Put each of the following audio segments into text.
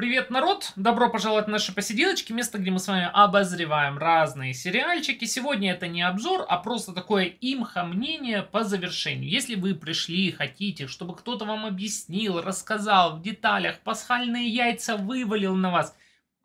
Привет, народ! Добро пожаловать в наши посиделочки, место, где мы с вами обозреваем разные сериальчики. Сегодня это не обзор, а просто такое имхо мнение по завершению. Если вы пришли и хотите, чтобы кто-то вам объяснил, рассказал в деталях, пасхальные яйца вывалил на вас,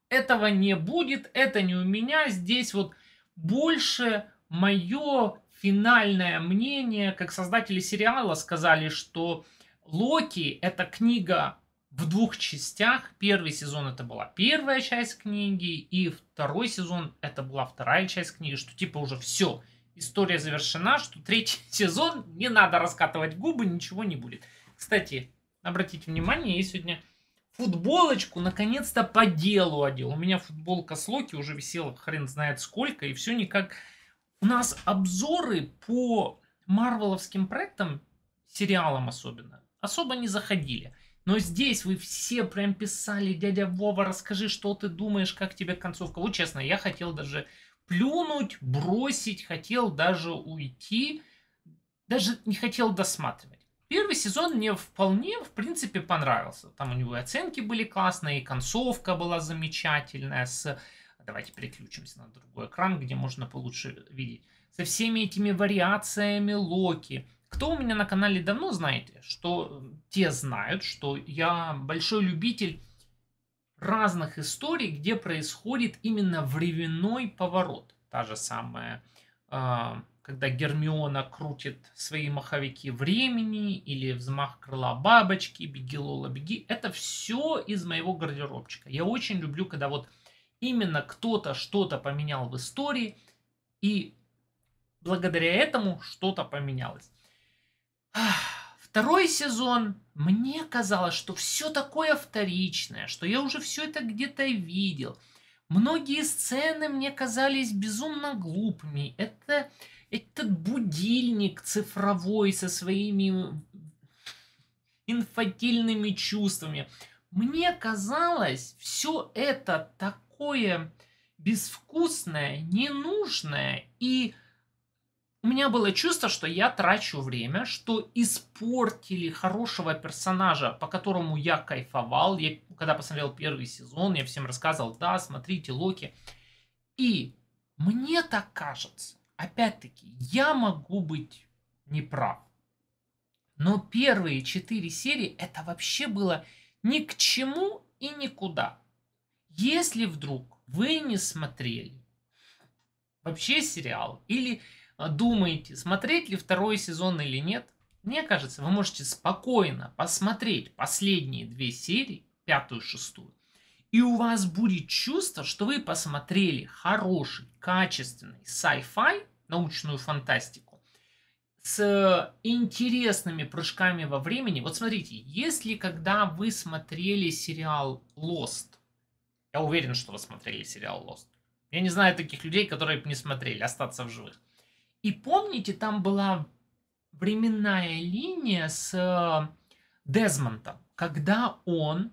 этого не будет, это не у меня. Здесь вот больше мое финальное мнение, как создатели сериала сказали, что Локи это книга в двух частях. Первый сезон это была первая часть книги, и второй сезон это была вторая часть книги, что типа уже все, история завершена, что третий сезон не надо раскатывать губы, ничего не будет. Кстати, обратите внимание, я сегодня футболочку наконец-то по делу одел. У меня футболка с Локи уже висела хрен знает сколько, и все никак... У нас обзоры по марвеловским проектам, сериалам особенно, особо не заходили. Но здесь вы все прям писали, дядя Вова, расскажи, что ты думаешь, как тебе концовка. Вот честно, я хотел даже плюнуть, бросить, хотел даже уйти, даже не хотел досматривать. Первый сезон мне вполне, в принципе, понравился. Там у него и оценки были классные, и концовка была замечательная с... Давайте переключимся на другой экран, где можно получше видеть. Со всеми этими вариациями Локи, кто у меня на канале давно знаете, что э, те знают, что я большой любитель разных историй, где происходит именно временной поворот. Та же самая, а, когда Гермиона крутит свои маховики времени или взмах крыла бабочки, беги, Лола, беги. Это все из моего гардеробчика. Я очень люблю, когда вот именно кто-то что-то поменял в истории, и благодаря этому что-то поменялось. Второй сезон мне казалось, что все такое вторичное, что я уже все это где-то видел. Многие сцены мне казались безумно глупыми. Это этот будильник цифровой со своими инфантильными чувствами. Мне казалось, все это такое безвкусное, ненужное и у меня было чувство, что я трачу время, что испортили хорошего персонажа, по которому я кайфовал. Я, когда посмотрел первый сезон, я всем рассказывал, да, смотрите, Локи. И мне так кажется, опять-таки, я могу быть неправ. Но первые четыре серии это вообще было ни к чему и никуда. Если вдруг вы не смотрели вообще сериал или а, думаете, смотреть ли второй сезон или нет, мне кажется, вы можете спокойно посмотреть последние две серии, пятую, шестую, и у вас будет чувство, что вы посмотрели хороший, качественный sci-fi, научную фантастику, с интересными прыжками во времени. Вот смотрите, если когда вы смотрели сериал Lost, я уверен, что вы смотрели сериал Lost. Я не знаю таких людей, которые бы не смотрели, остаться в живых. И помните, там была временная линия с э, Дезмонтом, когда он,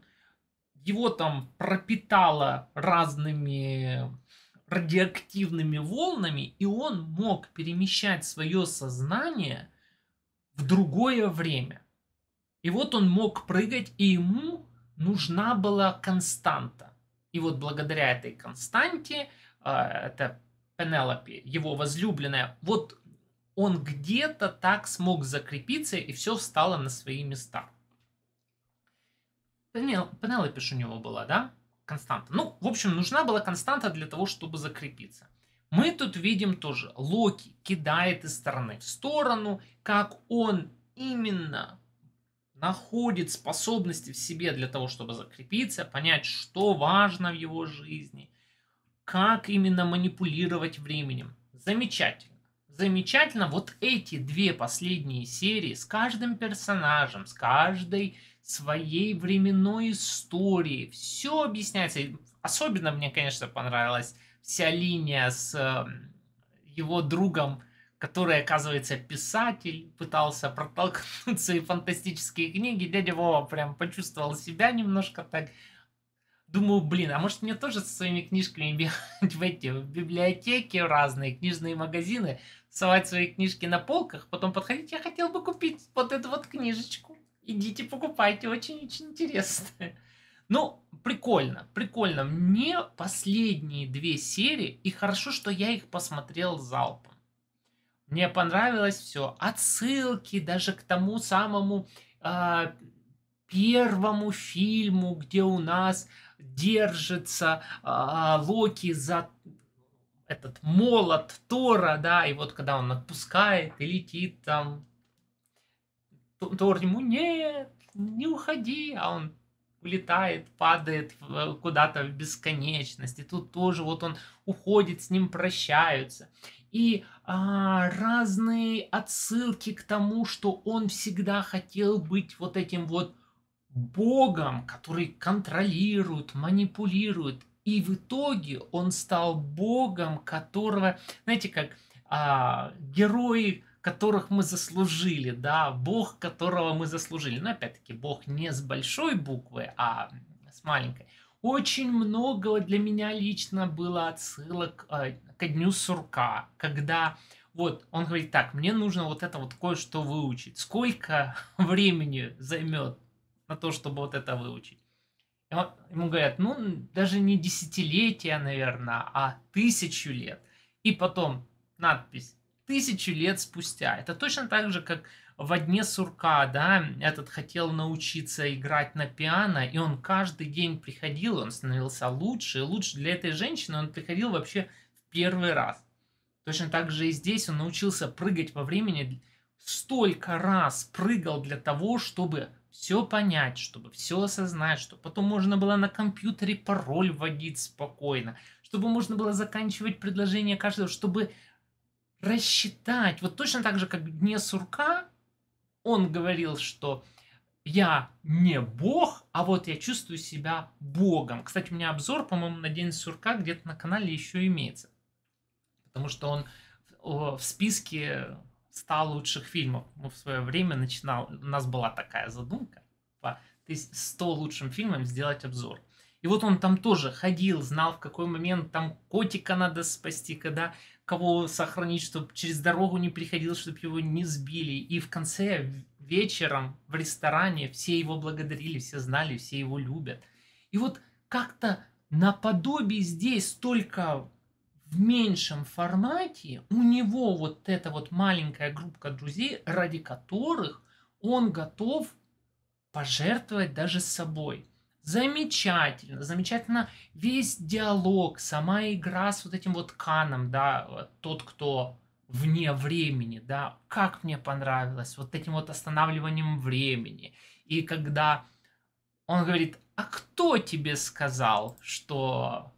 его там пропитало разными радиоактивными волнами, и он мог перемещать свое сознание в другое время. И вот он мог прыгать, и ему нужна была константа. И вот благодаря этой константе, э, это Пенелопе, его возлюбленная, вот он где-то так смог закрепиться, и все встало на свои места. Пенел, Пенелопе у него была, да? Константа. Ну, в общем, нужна была константа для того, чтобы закрепиться. Мы тут видим тоже, Локи кидает из стороны в сторону, как он именно находит способности в себе для того, чтобы закрепиться, понять, что важно в его жизни – как именно манипулировать временем. Замечательно. Замечательно, вот эти две последние серии с каждым персонажем, с каждой своей временной историей. Все объясняется. Особенно мне, конечно, понравилась вся линия с эм, его другом, который, оказывается, писатель, пытался протолкнуть свои фантастические книги. Дядя Вова прям почувствовал себя немножко так Думаю, блин, а может мне тоже со своими книжками бегать в эти в библиотеки, разные книжные магазины, совать свои книжки на полках, потом подходить, я хотел бы купить вот эту вот книжечку. Идите, покупайте, очень-очень интересно. Ну, прикольно, прикольно. Мне последние две серии, и хорошо, что я их посмотрел залпом. Мне понравилось все. Отсылки даже к тому самому э, первому фильму, где у нас держится а, Локи за этот молот Тора, да, и вот когда он отпускает и летит там, Тор ему нет, не уходи, а он улетает, падает куда-то в бесконечность, и тут тоже вот он уходит, с ним прощаются. И а, разные отсылки к тому, что он всегда хотел быть вот этим вот богом, который контролирует, манипулирует. И в итоге он стал богом, которого, знаете, как а, герои, которых мы заслужили, да, бог, которого мы заслужили. Но опять-таки бог не с большой буквы, а с маленькой. Очень много для меня лично было отсылок э, ко дню сурка, когда вот он говорит так, мне нужно вот это вот кое-что выучить. Сколько времени займет на то, чтобы вот это выучить. И он, ему говорят, ну, даже не десятилетия, наверное, а тысячу лет. И потом надпись «тысячу лет спустя». Это точно так же, как во дне сурка, да, этот хотел научиться играть на пиано, и он каждый день приходил, он становился лучше и лучше. Для этой женщины он приходил вообще в первый раз. Точно так же и здесь он научился прыгать во времени, столько раз прыгал для того, чтобы все понять, чтобы все осознать, чтобы потом можно было на компьютере пароль вводить спокойно, чтобы можно было заканчивать предложение каждого, чтобы рассчитать. Вот точно так же, как в дне сурка, он говорил, что я не бог, а вот я чувствую себя богом. Кстати, у меня обзор, по-моему, на День сурка где-то на канале еще имеется. Потому что он в списке 100 лучших фильмов. Мы в свое время начинал, у нас была такая задумка по 100 лучшим фильмам сделать обзор. И вот он там тоже ходил, знал, в какой момент там котика надо спасти, когда кого сохранить, чтобы через дорогу не приходил, чтобы его не сбили. И в конце вечером в ресторане все его благодарили, все знали, все его любят. И вот как-то наподобие здесь столько в меньшем формате у него вот эта вот маленькая группа друзей, ради которых он готов пожертвовать даже собой. Замечательно, замечательно весь диалог, сама игра с вот этим вот Каном, да, тот, кто вне времени, да, как мне понравилось, вот этим вот останавливанием времени. И когда он говорит, а кто тебе сказал, что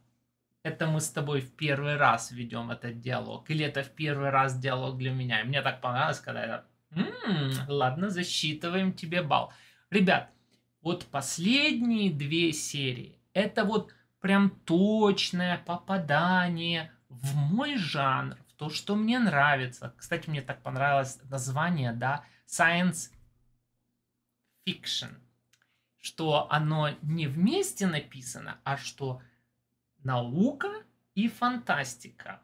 это мы с тобой в первый раз ведем этот диалог, или это в первый раз диалог для меня. И мне так понравилось, когда я, м-м, ладно, засчитываем тебе балл. Ребят, вот последние две серии, это вот прям точное попадание в мой жанр, в то, что мне нравится. Кстати, мне так понравилось название, да, Science Fiction, что оно не вместе написано, а что наука и фантастика.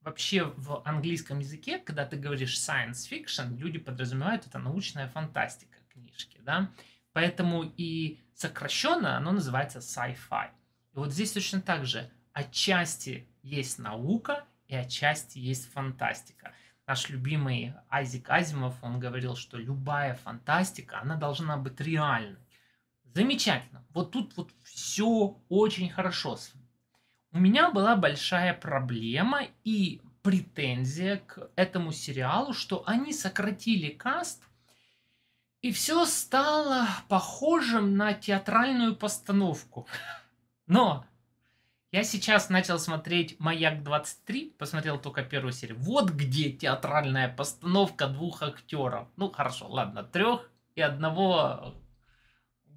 Вообще в английском языке, когда ты говоришь science fiction, люди подразумевают это научная фантастика книжки, да. Поэтому и сокращенно оно называется sci-fi. И вот здесь точно так же отчасти есть наука и отчасти есть фантастика. Наш любимый Айзик Азимов, он говорил, что любая фантастика, она должна быть реальной. Замечательно. Вот тут вот все очень хорошо. У меня была большая проблема и претензия к этому сериалу, что они сократили каст, и все стало похожим на театральную постановку. Но я сейчас начал смотреть «Маяк 23», посмотрел только первую серию. Вот где театральная постановка двух актеров. Ну, хорошо, ладно, трех и одного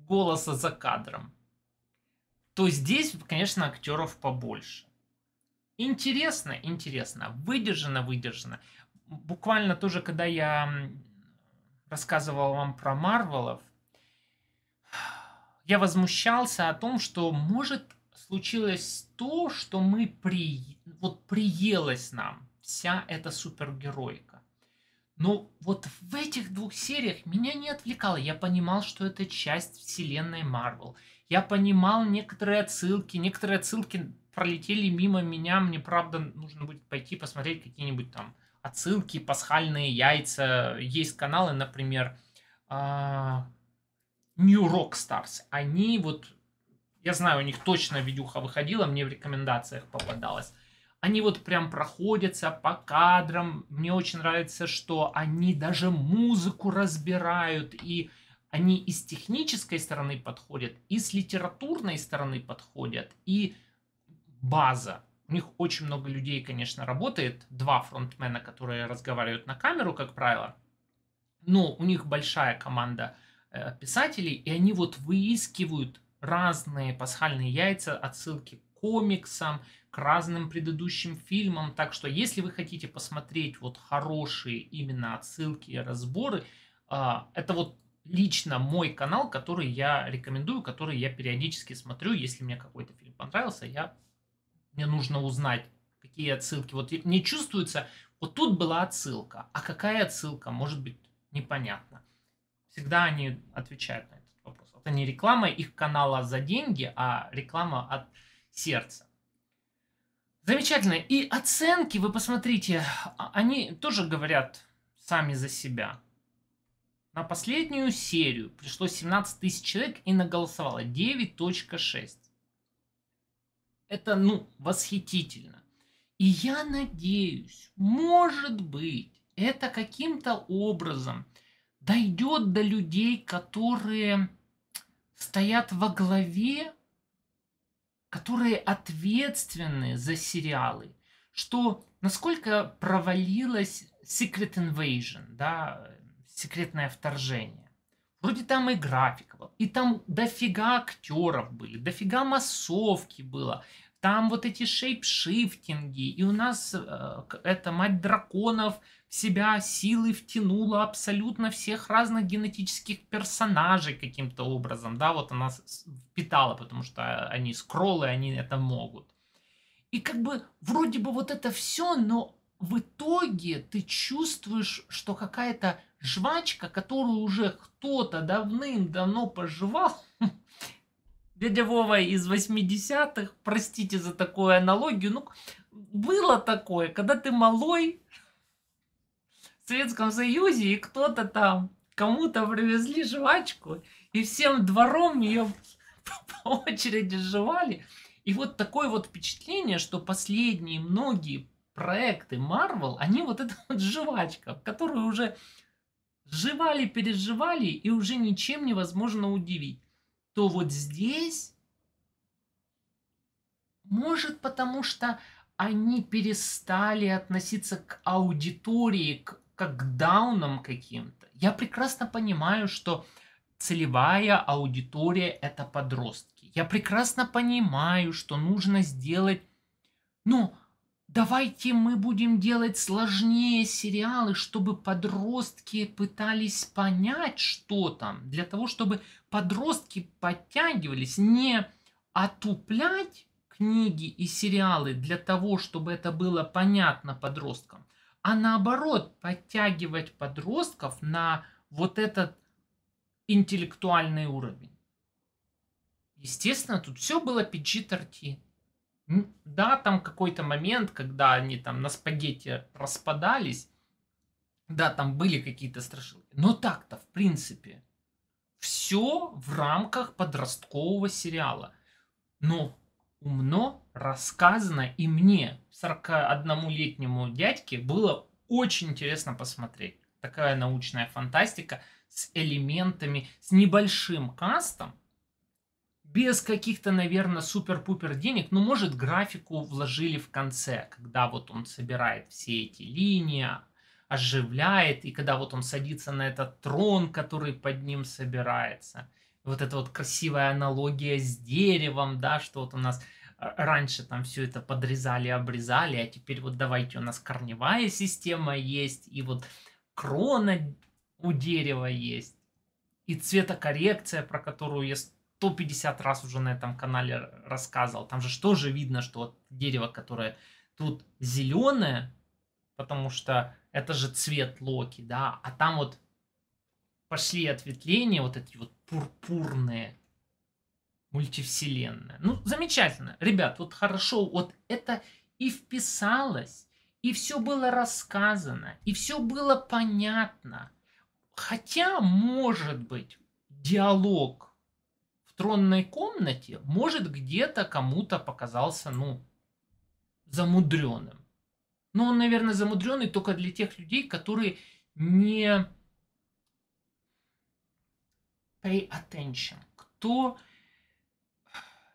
голоса за кадром то здесь, конечно, актеров побольше. Интересно, интересно, выдержано, выдержано. Буквально тоже, когда я рассказывал вам про Марвелов, я возмущался о том, что может случилось то, что мы при... вот приелось нам вся эта супергеройка. Но вот в этих двух сериях меня не отвлекало. Я понимал, что это часть вселенной Марвел. Я понимал некоторые отсылки, некоторые отсылки пролетели мимо меня, мне правда нужно будет пойти посмотреть какие-нибудь там отсылки, пасхальные яйца. Есть каналы, например, а, New Rock Stars. Они вот, я знаю, у них точно видюха выходила, мне в рекомендациях попадалось. Они вот прям проходятся по кадрам. Мне очень нравится, что они даже музыку разбирают и они и с технической стороны подходят, и с литературной стороны подходят, и база. У них очень много людей, конечно, работает, два фронтмена, которые разговаривают на камеру, как правило, но у них большая команда э, писателей, и они вот выискивают разные пасхальные яйца, отсылки к комиксам, к разным предыдущим фильмам. Так что, если вы хотите посмотреть вот хорошие именно отсылки и разборы, а, это вот лично мой канал, который я рекомендую, который я периодически смотрю, если мне какой-то фильм понравился, я мне нужно узнать, какие отсылки. Вот не чувствуется, вот тут была отсылка, а какая отсылка, может быть, непонятно. Всегда они отвечают на этот вопрос. Это не реклама их канала за деньги, а реклама от сердца. Замечательно. И оценки, вы посмотрите, а, они тоже говорят сами за себя. На последнюю серию пришло 17 тысяч человек и наголосовало 9.6. Это, ну, восхитительно. И я надеюсь, может быть, это каким-то образом дойдет до людей, которые стоят во главе, которые ответственны за сериалы, что насколько провалилась Secret Invasion, да, секретное вторжение. Вроде там и графика была, и там дофига актеров были, дофига массовки было, там вот эти шейпшифтинги, и у нас э, эта мать драконов в себя силы втянула абсолютно всех разных генетических персонажей каким-то образом, да, вот она впитала, потому что э, они скроллы, они это могут. И как бы вроде бы вот это все, но в итоге ты чувствуешь, что какая-то жвачка, которую уже кто-то давным-давно пожевал. Дядя Вова из 80-х, простите за такую аналогию, ну, было такое, когда ты малой в Советском Союзе, и кто-то там кому-то привезли жвачку, и всем двором ее по очереди жевали. И вот такое вот впечатление, что последние многие проекты Marvel, они вот эта вот жвачка, в которую уже Жевали, переживали и уже ничем невозможно удивить. То вот здесь, может потому что они перестали относиться к аудитории, к, как к даунам каким-то. Я прекрасно понимаю, что целевая аудитория это подростки. Я прекрасно понимаю, что нужно сделать, ну, Давайте мы будем делать сложнее сериалы, чтобы подростки пытались понять, что там, для того, чтобы подростки подтягивались, не отуплять книги и сериалы для того, чтобы это было понятно подросткам, а наоборот подтягивать подростков на вот этот интеллектуальный уровень. Естественно, тут все было PG-13. Да, там какой-то момент, когда они там на спагетти распадались, да, там были какие-то страшилки. Но так-то, в принципе, все в рамках подросткового сериала. Но умно рассказано, и мне, 41-летнему дядьке, было очень интересно посмотреть. Такая научная фантастика с элементами, с небольшим кастом – без каких-то, наверное, супер-пупер денег, ну может, графику вложили в конце, когда вот он собирает все эти линии, оживляет, и когда вот он садится на этот трон, который под ним собирается. Вот эта вот красивая аналогия с деревом, да, что вот у нас э, раньше там все это подрезали, обрезали, а теперь вот давайте у нас корневая система есть, и вот крона у дерева есть, и цветокоррекция, про которую я 150 раз уже на этом канале рассказывал. Там же что же видно, что вот дерево, которое тут зеленое, потому что это же цвет Локи, да, а там вот пошли ответвления, вот эти вот пурпурные мультивселенные. Ну, замечательно. Ребят, вот хорошо, вот это и вписалось, и все было рассказано, и все было понятно. Хотя, может быть, диалог тронной комнате, может, где-то кому-то показался, ну, замудренным. Но ну, он, наверное, замудренный только для тех людей, которые не pay attention, кто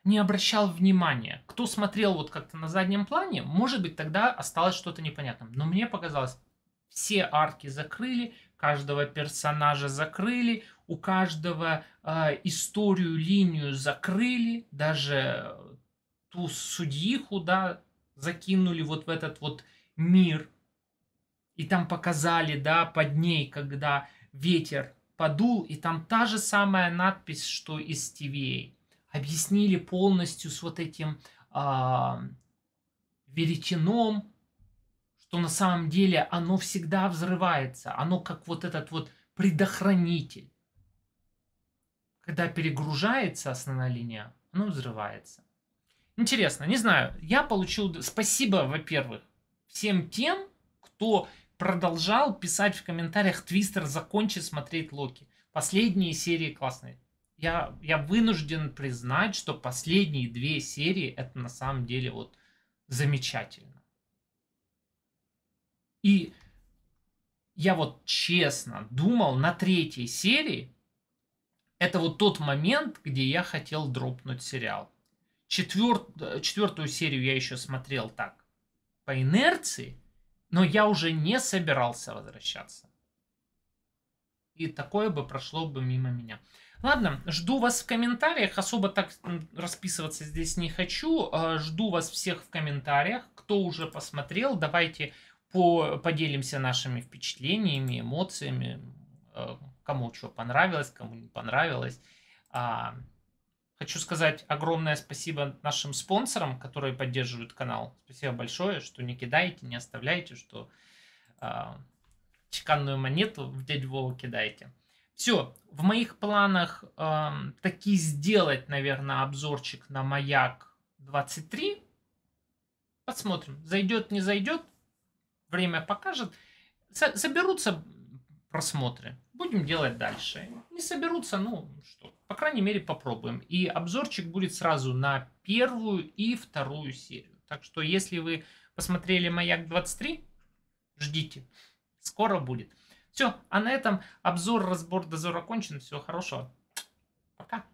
не обращал внимания, кто смотрел вот как-то на заднем плане, может быть, тогда осталось что-то непонятным. Но мне показалось, все арки закрыли, каждого персонажа закрыли, у каждого э, историю, линию закрыли, даже э, ту судьиху, да, закинули вот в этот вот мир. И там показали, да, под ней, когда ветер подул, и там та же самая надпись, что и с TVA. Объяснили полностью с вот этим э, а, веретеном, что на самом деле оно всегда взрывается, оно как вот этот вот предохранитель когда перегружается основная линия, она ну, взрывается. Интересно, не знаю. Я получил... Спасибо, во-первых, всем тем, кто продолжал писать в комментариях «Твистер, закончи смотреть Локи». Последние серии классные. Я, я вынужден признать, что последние две серии это на самом деле вот замечательно. И я вот честно думал на третьей серии, это вот тот момент, где я хотел дропнуть сериал. Четвер... Четвертую серию я еще смотрел так, по инерции, но я уже не собирался возвращаться. И такое бы прошло бы мимо меня. Ладно, жду вас в комментариях. Особо так расписываться здесь не хочу. А, жду вас всех в комментариях. Кто уже посмотрел, давайте по поделимся нашими впечатлениями, эмоциями. Э, кому что понравилось, кому не понравилось. А, хочу сказать огромное спасибо нашим спонсорам, которые поддерживают канал. Спасибо большое, что не кидаете, не оставляете, что а, чеканную монету в дядь Вову кидаете. Все, в моих планах э, таки сделать, наверное, обзорчик на маяк 23. Посмотрим, зайдет, не зайдет. Время покажет. Соберутся просмотры. Будем делать дальше. Не соберутся, ну что, по крайней мере попробуем. И обзорчик будет сразу на первую и вторую серию. Так что если вы посмотрели «Маяк 23», ждите, скоро будет. Все, а на этом обзор, разбор, дозор окончен. Всего хорошего. Пока.